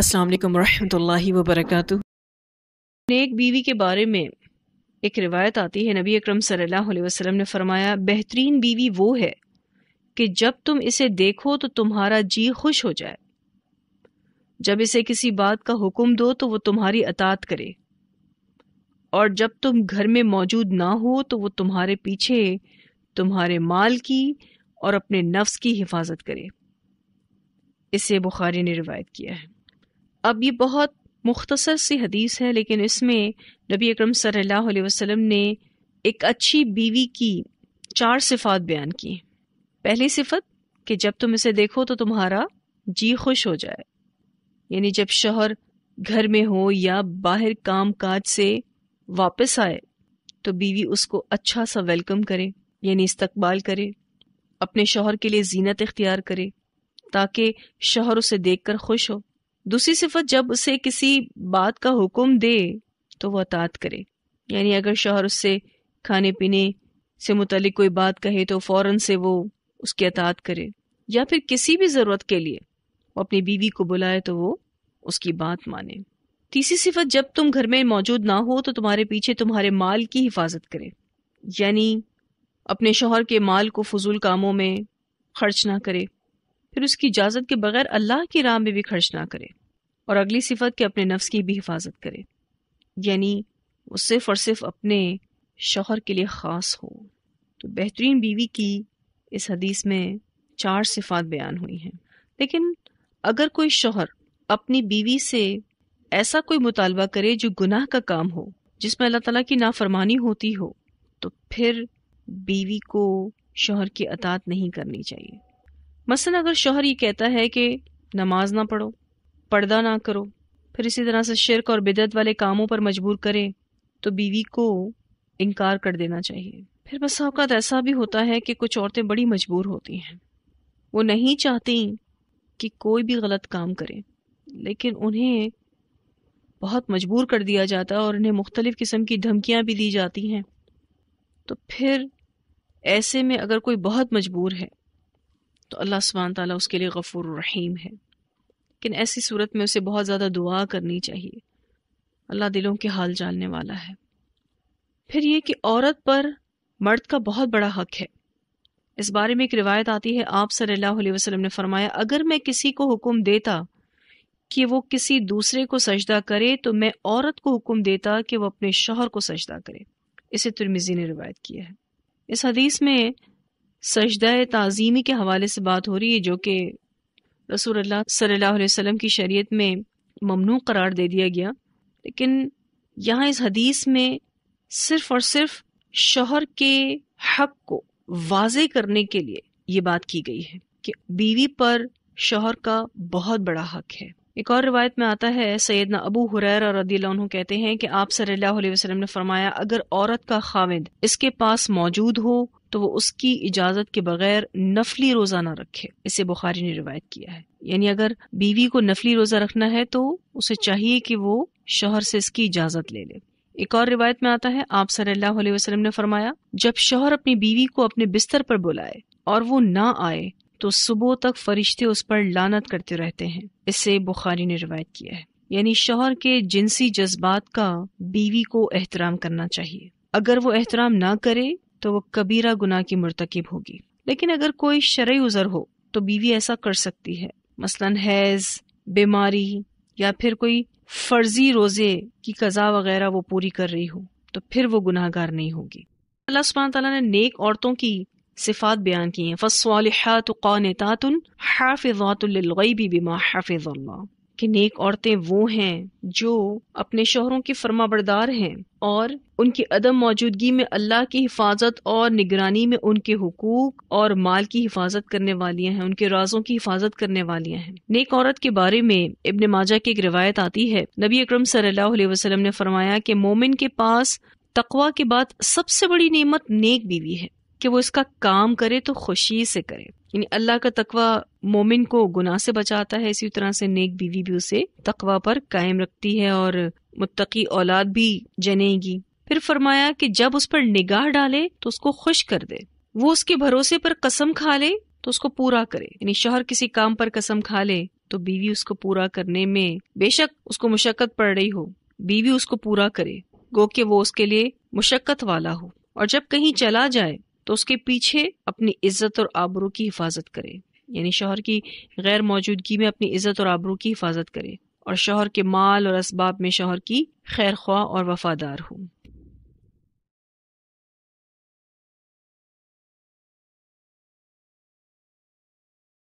अस्सलाम वालेकुम रहमतुल्लाहि व बरकातहू नेक बीवी के बारे में एक रिवायत आती है नबी अकरम सल्लल्लाहु अलैहि वसल्लम ने फरमाया बेहतरीन बीवी वो है कि जब तुम इसे देखो तो तुम्हारा जी खुश हो जाए जब इसे किसी बात का हुक्म दो तो वो तुम्हारी अतात करे और जब तुम घर में मौजूद ना हो तो वो तुम्हारे पीछे तुम्हारे माल की और अपने नफ्स की हिफाजत करे इसे बुखारी ने रिवायत किया है अब ये बहुत मुख्तसर सी हदीस है लेकिन इसमें नबी अकरम सल्लल्लाहु अलैहि वसल्लम ने एक अच्छी बीवी की चार सिफात बयान की पहली सिफत कि जब तुम इसे देखो तो तुम्हारा जी खुश हो जाए यानी जब शोहर घर में हो या बाहर काम काज से वापस आए तो बीवी उसको अच्छा सा वेलकम करे यानी इस्तकबाल करे अपने शोहर के लिए जीनत इख्तियार करे ताकि शोहर उसे देखकर खुश हो दूसरी सिफत जब उसे किसी बात का हुक्म दे तो वह अतात करे यानी अगर शोहर उससे खाने पीने से मुतल कोई बात कहे तो फौरन से वो उसकी अतात करे या फिर किसी भी ज़रूरत के लिए वो अपनी बीवी को बुलाए तो वो उसकी बात माने तीसरी सिफत जब तुम घर में मौजूद ना हो तो तुम्हारे पीछे तुम्हारे माल की हिफाजत करे यानी अपने शोहर के माल को फजूल कामों में खर्च ना करे फिर उसकी इजाज़त के बगैर अल्लाह की राह में भी खर्च ना करे और अगली सिफत के अपने नफ्स की भी हिफाजत करे यानी वो सिर्फ और सिर्फ अपने शोहर के लिए ख़ास हो तो बेहतरीन बीवी की इस हदीस में चार सिफात बयान हुई हैं लेकिन अगर कोई शोहर अपनी बीवी से ऐसा कोई मुतालबा करे जो गुनाह का काम हो जिसमें अल्लाह तला की नाफरमानी होती हो तो फिर बीवी को शोहर की अतात नहीं करनी चाहिए मसलन अगर शोहर ये कहता है कि नमाज ना पढ़ो पर्दा ना करो फिर इसी तरह से शिरक और बिदत वाले कामों पर मजबूर करें तो बीवी को इनकार कर देना चाहिए फिर बस अवकात ऐसा भी होता है कि कुछ औरतें बड़ी मजबूर होती हैं वो नहीं चाहती कि कोई भी गलत काम करे लेकिन उन्हें बहुत मजबूर कर दिया जाता है और उन्हें मुख्तलिफ़ किस्म की धमकियाँ भी दी जाती हैं तो फिर ऐसे में अगर कोई बहुत मजबूर है तो अल्लाह सुबहान ताली उसके लिए गफ़ूर रहीम है लेकिन ऐसी सूरत में उसे बहुत ज़्यादा दुआ करनी चाहिए अल्लाह दिलों के हाल जानने वाला है फिर यह कि औरत पर मर्द का बहुत बड़ा हक है इस बारे में एक रिवायत आती है आप सल्लल्लाहु अलैहि वसल्लम ने फरमाया अगर मैं किसी को हुक्म देता कि वो किसी दूसरे को सजदा करे तो मैं औरत को हुक्म देता कि वो अपने शोहर को सजदा करे इसे तुरमिजी ने रिवायत किया है इस हदीस में सजद तज़ीमी के हवाले से बात हो रही है जो कि रसूल अल्लाह वसम की शरीयत में ममनू करार दे दिया गया लेकिन यहाँ इस हदीस में सिर्फ और सिर्फ शोहर के हक को वाज करने के लिए ये बात की गई है कि बीवी पर शोहर का बहुत बड़ा हक है एक और रिवायत में आता है सैदना अबू हुरैर और रदी कहते हैं कि आप सल्लल्लाहु अलैहि ने फरमाया अगर औरत का खाविंद इसके पास मौजूद हो तो वो उसकी इजाजत के बगैर नफली रोजा ना रखे इसे बुखारी ने रिवायत किया है यानी अगर बीवी को नफली रोजा रखना है तो उसे चाहिए कि वो शोहर से इसकी इजाजत ले ले एक और रिवायत में आता है आप सल्लल्लाहु अलैहि वसल्लम ने फरमाया जब शोहर अपनी बीवी को अपने बिस्तर पर बुलाए और वो ना आए तो सुबह तक फरिश्ते उस पर लानत करते रहते हैं इसे बुखारी ने रिवायत किया है यानी शोहर के जिनसी जज्बात का बीवी को एहतराम करना चाहिए अगर वो एहतराम ना करे तो वो कबीरा गुना की मरतकब होगी लेकिन अगर कोई शरय उज़र हो तो बीवी ऐसा कर सकती है मसलन हैज़ बीमारी या फिर कोई फर्जी रोज़े की कज़ा वगैरह वो पूरी कर रही हो तो फिर वो गुनाहगार नहीं होगी अल्लाह सुबह तला ने नेक औरतों की सिफात बयान की हैं फसवाल कौनतातन हाफिज़ातलगैबी हाफिज़ कि नेक औरतें वो हैं जो अपने शोहरों की बरदार हैं और उनकी अदम मौजूदगी में अल्लाह की हिफाजत और निगरानी में उनके हकूक और माल की हिफाजत करने वाली हैं उनके राजों की हिफाजत करने वाली हैं नेक औरत के बारे में इब्न माजा की एक रिवायत आती है नबी अक्रम सल्लाम ने फरमाया कि मोमिन के पास तकवा के बाद सबसे बड़ी नियमत नेक बीवी है कि वो इसका काम करे तो खुशी से करे यानी अल्लाह का तकवा मोमिन को गुनाह से बचाता है इसी तरह से नेक बीवी भी उसे तकवा पर कायम रखती है और मुत्तकी औलाद भी जनेगी फिर फरमाया कि जब उस पर निगाह डाले तो उसको खुश कर दे वो उसके भरोसे पर कसम खा ले तो उसको पूरा करे यानी शोहर किसी काम पर कसम खा ले तो बीवी उसको पूरा करने में बेशक उसको मुशक्कत पड़ रही हो बीवी उसको पूरा करे गो के वो उसके लिए मुशक्कत वाला हो और जब कहीं चला जाए तो उसके पीछे अपनी इज्जत और आबरू की हिफाजत करे यानी शोहर की गैर मौजूदगी में अपनी इज्जत और आबरू की हिफाजत करे और शोहर के माल और इसबाब में शोहर की खैर ख्वाह और वफादार हूँ